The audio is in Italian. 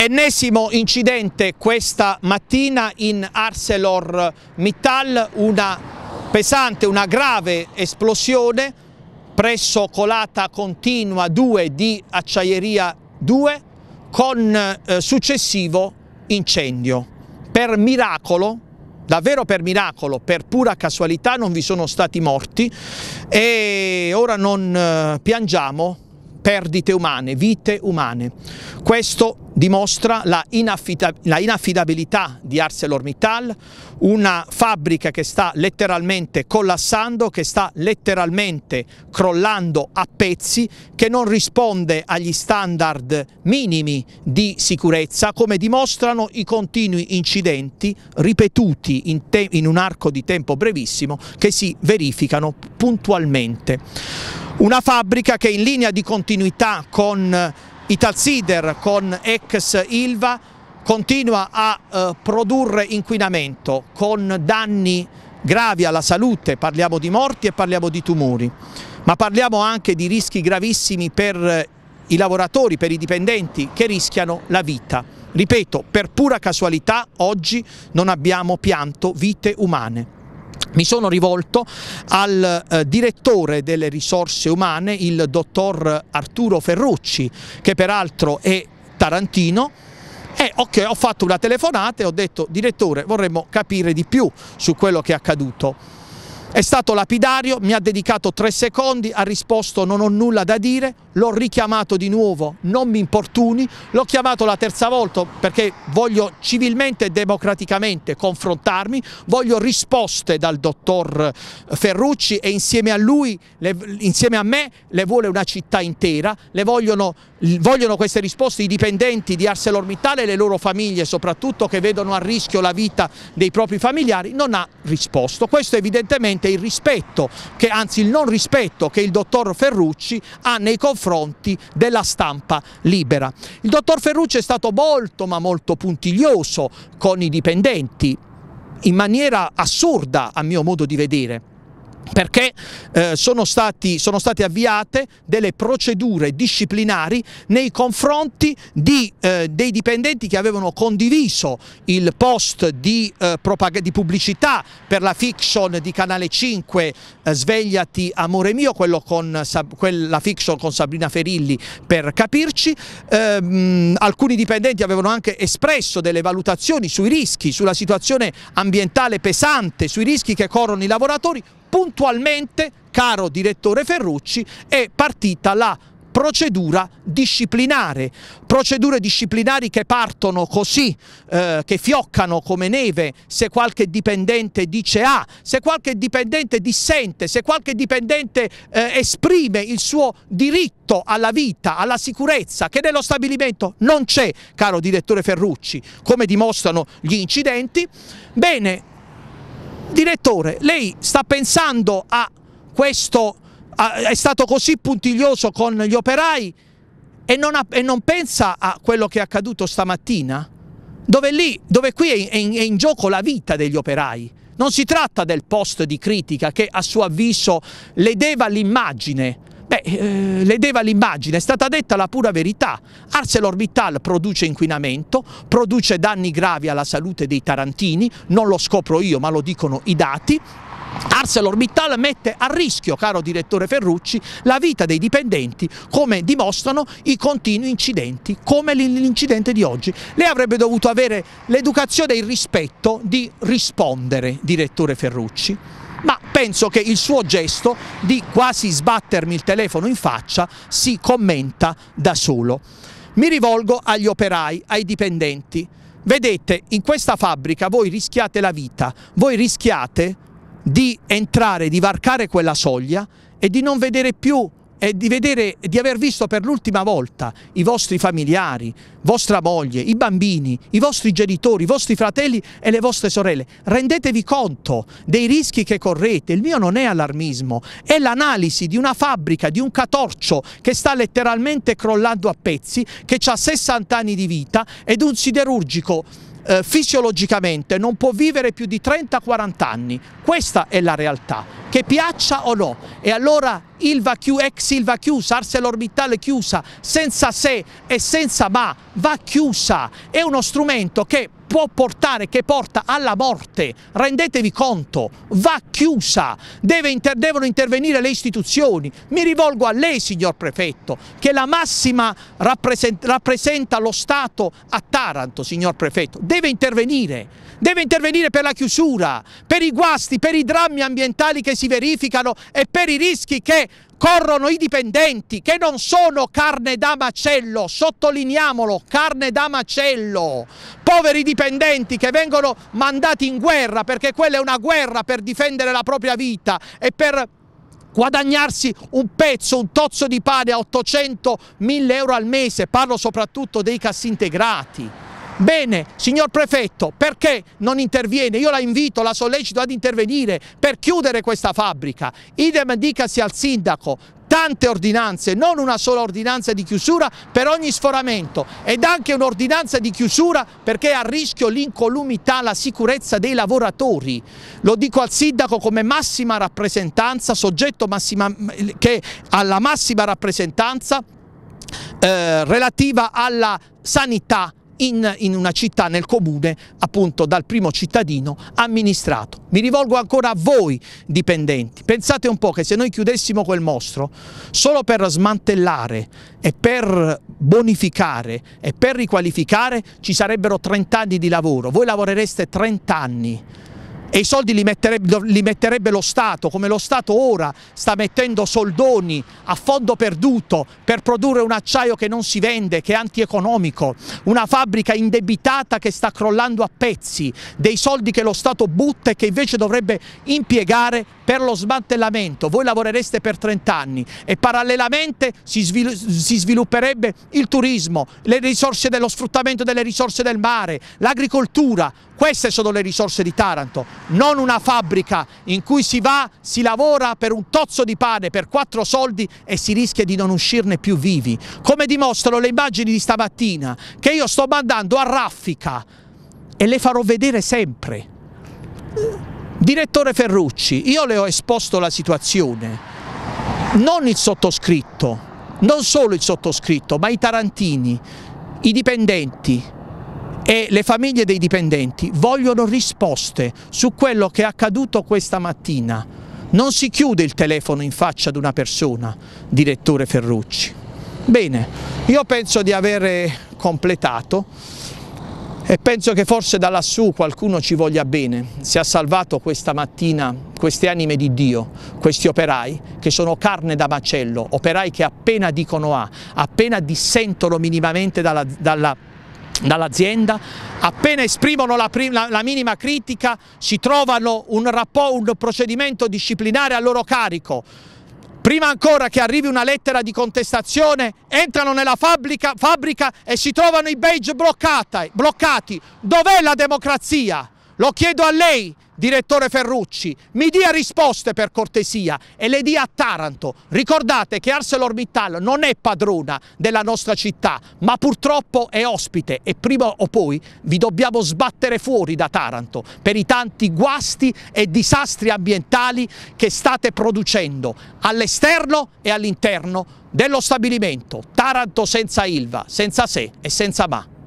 Ennesimo incidente questa mattina in ArcelorMittal, una pesante, una grave esplosione presso colata continua 2 di acciaieria 2 con eh, successivo incendio. Per miracolo, davvero per miracolo, per pura casualità non vi sono stati morti e ora non eh, piangiamo perdite umane, vite umane. Questo dimostra la, la inaffidabilità di ArcelorMittal, una fabbrica che sta letteralmente collassando, che sta letteralmente crollando a pezzi, che non risponde agli standard minimi di sicurezza, come dimostrano i continui incidenti ripetuti in, in un arco di tempo brevissimo che si verificano puntualmente. Una fabbrica che in linea di continuità con Italsider con ex Ilva continua a eh, produrre inquinamento con danni gravi alla salute, parliamo di morti e parliamo di tumori, ma parliamo anche di rischi gravissimi per eh, i lavoratori, per i dipendenti che rischiano la vita. Ripeto, per pura casualità oggi non abbiamo pianto vite umane mi sono rivolto al eh, direttore delle risorse umane, il dottor Arturo Ferrucci, che peraltro è tarantino, e okay, ho fatto una telefonata e ho detto direttore vorremmo capire di più su quello che è accaduto. È stato lapidario, mi ha dedicato tre secondi, ha risposto non ho nulla da dire, l'ho richiamato di nuovo, non mi importuni, l'ho chiamato la terza volta perché voglio civilmente e democraticamente confrontarmi, voglio risposte dal dottor eh, Ferrucci e insieme a lui, le, insieme a me, le vuole una città intera, le vogliono, vogliono queste risposte i dipendenti di ArcelorMittal e le loro famiglie soprattutto che vedono a rischio la vita dei propri familiari, non ha risposto. Questo evidentemente evidentemente il rispetto, che, anzi il non rispetto che il dottor Ferrucci ha nei confronti della stampa libera. Il dottor Ferrucci è stato molto ma molto puntiglioso con i dipendenti, in maniera assurda a mio modo di vedere perché eh, sono, stati, sono, state avviate delle procedure disciplinari nei confronti di, eh, dei dipendenti che avevano condiviso il post di, eh, di pubblicità per la fiction di Canale 5 eh, Svegliati Amore Mio, con, quella fiction con Sabrina Ferilli per capirci. Ehm, alcuni dipendenti avevano anche espresso delle valutazioni sui rischi, sulla situazione ambientale pesante, sui rischi che corrono i lavoratori puntualmente, caro direttore Ferrucci, è partita la procedura disciplinare, procedure disciplinari che partono così, eh, che fioccano come neve, se qualche dipendente dice A, se qualche dipendente dissente, se qualche dipendente eh, esprime il suo diritto alla vita, alla sicurezza, che nello stabilimento non c'è, caro direttore Ferrucci, come dimostrano gli incidenti, bene, direttore, lei sta pensando a questo, a, è stato così puntiglioso con gli operai e non, ha, e non, pensa a quello che è accaduto stamattina? Dove, lì, dove qui è in, è in gioco la vita degli operai. Non si tratta del post di critica che a suo avviso le deva l'immagine Beh, eh, ledeva l'immagine, è stata detta la pura verità. ArcelorMittal produce inquinamento, produce danni gravi alla salute dei tarantini, non lo scopro io ma lo dicono i dati. ArcelorMittal mette a rischio, caro direttore Ferrucci, la vita dei dipendenti come dimostrano i continui incidenti, come l'incidente di oggi. Lei avrebbe dovuto avere l'educazione e il rispetto di rispondere, direttore Ferrucci ma penso che il suo gesto di quasi sbattermi il telefono in faccia si commenta da solo. Mi rivolgo agli operai, ai dipendenti. Vedete, in questa fabbrica voi rischiate la vita, voi rischiate di entrare, di varcare quella soglia e di non vedere più è di vedere, di aver visto per l'ultima volta i vostri familiari, vostra moglie, i bambini, i vostri genitori, i vostri fratelli e le vostre sorelle. Rendetevi conto dei rischi che correte. Il mio non è allarmismo, è l'analisi di una fabbrica, di un catorcio che sta letteralmente crollando a pezzi, che ha 60 anni di vita ed un siderurgico eh, fisiologicamente non può vivere più di 30-40 anni. Questa è la realtà che piaccia o no. E allora Ilva Q, ex Ilva chiusa, ArcelorMittal chiusa, senza se e senza ma, va chiusa. È uno strumento che può portare, che porta alla morte, rendetevi conto, va chiusa, Deve inter devono intervenire le istituzioni. Mi rivolgo a lei, signor Prefetto, che la massima rappresent rappresenta lo Stato a Taranto, signor Prefetto. Deve intervenire, deve intervenire per la chiusura, per i guasti, per i drammi ambientali che si verificano e per i rischi che corrono i dipendenti che non sono carne da macello, sottolineiamolo, carne da macello, poveri dipendenti che vengono mandati in guerra perché quella è una guerra per difendere la propria vita e per guadagnarsi un pezzo, un tozzo di pane a 800-1000 euro al mese, parlo soprattutto dei cassintegrati. Bene, signor Prefetto, perché non interviene? Io la invito, la sollecito ad intervenire per chiudere questa fabbrica. Idem dicasi al sindaco, tante ordinanze, non una sola ordinanza di chiusura per ogni sforamento ed anche un'ordinanza di chiusura perché è a rischio l'incolumità, la sicurezza dei lavoratori. Lo dico al sindaco come massima rappresentanza, soggetto massima, che alla massima rappresentanza eh, relativa alla sanità in, in una città, nel comune, appunto dal primo cittadino amministrato. Mi rivolgo ancora a voi dipendenti, pensate un po' che se noi chiudessimo quel mostro, solo per smantellare e per bonificare e per riqualificare ci sarebbero 30 anni di lavoro, voi lavorereste 30 anni e i soldi li metterebbe, li metterebbe, lo Stato, come lo Stato ora sta mettendo soldoni a fondo perduto per produrre un acciaio che non si vende, che è antieconomico, una fabbrica indebitata che sta crollando a pezzi, dei soldi che lo Stato butta e che invece dovrebbe impiegare per lo smantellamento voi lavorereste per 30 anni e parallelamente si, svilu si svilupperebbe il turismo, le risorse dello sfruttamento delle risorse del mare, l'agricoltura, queste sono le risorse di Taranto, non una fabbrica in cui si va, si lavora per un tozzo di pane, per quattro soldi e si rischia di non uscirne più vivi. Come dimostrano le immagini di stamattina che io sto mandando a raffica e le farò vedere sempre. Direttore Ferrucci, io le ho esposto la situazione, non il sottoscritto, non solo il sottoscritto, ma i tarantini, i dipendenti e le famiglie dei dipendenti vogliono risposte su quello che è accaduto questa mattina. Non si chiude il telefono in faccia ad una persona, direttore Ferrucci. Bene, io penso di aver completato e penso che forse da lassù qualcuno ci voglia bene, si è salvato questa mattina queste anime di Dio, questi operai che sono carne da macello, operai che appena dicono A, appena dissentono minimamente dalla, dalla dall'azienda, appena esprimono la, prima, la, minima critica si trovano un, rapporto, un procedimento disciplinare a loro carico, prima ancora che arrivi una lettera di contestazione, entrano nella fabbrica, fabbrica e si trovano i beige bloccati. Dov'è la democrazia? Lo chiedo a lei, direttore Ferrucci, mi dia risposte per cortesia e le dia a Taranto. Ricordate che ArcelorMittal non è padrona della nostra città, ma purtroppo è ospite e prima o poi vi dobbiamo sbattere fuori da Taranto per i tanti guasti e disastri ambientali che state producendo all'esterno e all'interno dello stabilimento. Taranto senza Ilva, senza se e senza ma.